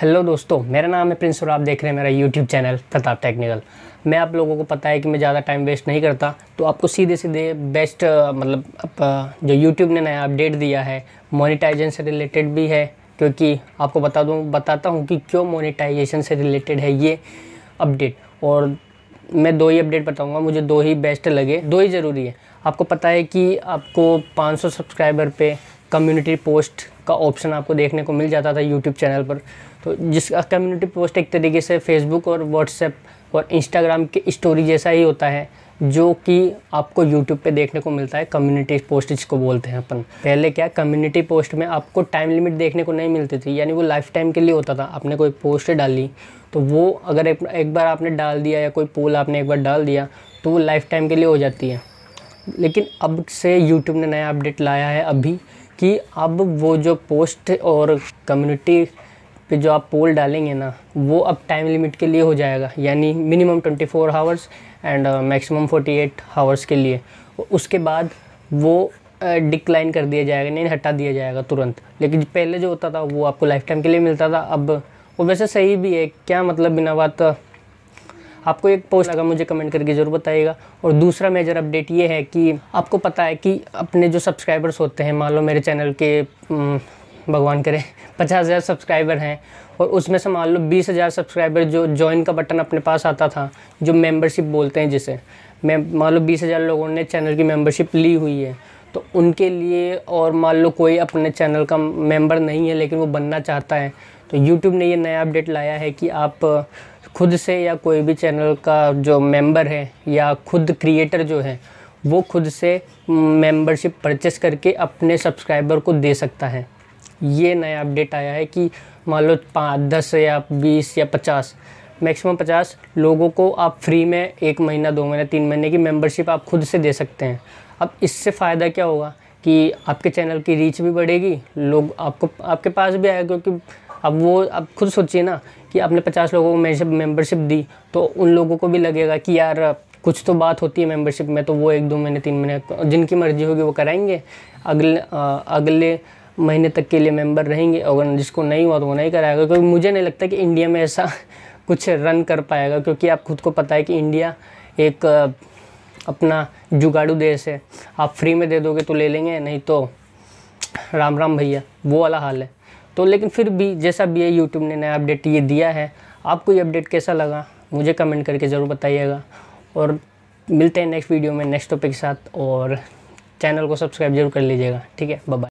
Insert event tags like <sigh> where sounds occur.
hello दोस्तों मेरा नाम है प्रिंस और आप देख रहे हैं मेरा यूट्यूब चैनल प्रताप टेक्निकल मैं आप लोगों को पता है कि मैं ज़्यादा टाइम वेस्ट नहीं करता तो आपको सीधे सीधे बेस्ट मतलब जो यूट्यूब ने नया अपडेट दिया है मोनिटाइजेशन से रिलेटेड भी है क्योंकि आपको बता दूँ बताता हूँ कि क्यों मोनिटाइजेशन से रिलेटेड है ये अपडेट और मैं दो ही अपडेट बताऊँगा मुझे दो ही बेस्ट लगे दो ही ज़रूरी है आपको पता है कि आपको पाँच सब्सक्राइबर पर कम्युनिटी पोस्ट का ऑप्शन आपको देखने को मिल जाता था यूट्यूब चैनल पर तो जिस कम्युनिटी पोस्ट एक तरीके से फेसबुक और व्हाट्सएप और इंस्टाग्राम की स्टोरी जैसा ही होता है जो कि आपको यूट्यूब पे देखने को मिलता है कम्युनिटी पोस्ट जिसको बोलते हैं अपन पहले क्या कम्युनिटी पोस्ट में आपको टाइम लिमिट देखने को नहीं मिलती थी यानी वो लाइफ टाइम के लिए होता था आपने कोई पोस्ट डाली तो वो अगर एक, एक बार आपने डाल दिया या कोई पोल आपने एक बार डाल दिया तो वो लाइफ टाइम के लिए हो जाती है लेकिन अब से यूट्यूब ने नया अपडेट लाया है अभी कि अब वो जो पोस्ट और कम्युनिटी पे जो आप पोल डालेंगे ना वो अब टाइम लिमिट के लिए हो जाएगा यानी minimum 24 four hours and maximum 48 eight hours के लिए उसके बाद वो डिक्लाइन uh, कर दिया जाएगा नहीं हटा दिया जाएगा तुरंत लेकिन पहले जो होता था वो आपको लाइफ टाइम के लिए मिलता था अब वो वैसे सही भी है क्या मतलब बिना बात आपको एक पोस्ट लगा मुझे कमेंट करके ज़रूर बताइएगा और दूसरा मेजर अपडेट ये है कि आपको पता है कि अपने जो सब्सक्राइबर्स होते हैं मान लो मेरे चैनल के भगवान करें पचास हज़ार सब्सक्राइबर हैं और उसमें से मान लो बीस हज़ार सब्सक्राइबर जो ज्वाइन का बटन अपने पास आता था जो मेंबरशिप बोलते हैं जिसे मैं मान लो बीस हज़ार लोगों ने चैनल की मेंबरशिप ली हुई है तो उनके लिए और मान लो कोई अपने चैनल का मेंबर नहीं है लेकिन वो बनना चाहता है तो यूट्यूब ने ये नया अपडेट लाया है कि आप खुद से या कोई भी चैनल का जो मेंबर है या खुद क्रिएटर जो है वो खुद से मेंबरशिप परचेस करके अपने सब्सक्राइबर को दे सकता है ये नया अपडेट आया है कि मान लो पाँच दस या बीस या पचास मैक्सिमम पचास लोगों को आप फ्री में एक महीना दो महीना तीन महीने की मेंबरशिप आप खुद से दे सकते हैं अब इससे फ़ायदा क्या होगा कि आपके चैनल की रीच भी बढ़ेगी लोग आपको आपके पास भी आएगा क्योंकि अब वो अब खुद सोचिए ना कि आपने पचास लोगों को मेंबरशिप दी तो उन लोगों को भी लगेगा कि यार कुछ तो बात होती है मेंबरशिप में तो वो एक दो महीने तीन महीने जिनकी मर्ज़ी होगी वो कराएंगे अगले आ, अगले महीने तक के लिए मेंबर रहेंगे अगर जिसको नहीं हुआ तो वो नहीं कराएगा क्योंकि मुझे नहीं लगता कि इंडिया में ऐसा <laughs> कुछ रन कर पाएगा क्योंकि आप खुद को पता है कि इंडिया एक अपना जुगाड़ू देश है आप फ्री में दे दोगे तो ले लेंगे नहीं तो राम राम भैया वो वाला हाल है तो लेकिन फिर भी जैसा भी है यूट्यूब ने नया अपडेट ये दिया है आपको ये अपडेट कैसा लगा मुझे कमेंट करके ज़रूर बताइएगा और मिलते हैं नेक्स्ट वीडियो में नेक्स्ट टॉपिक के साथ और चैनल को सब्सक्राइब जरूर कर लीजिएगा ठीक है बाय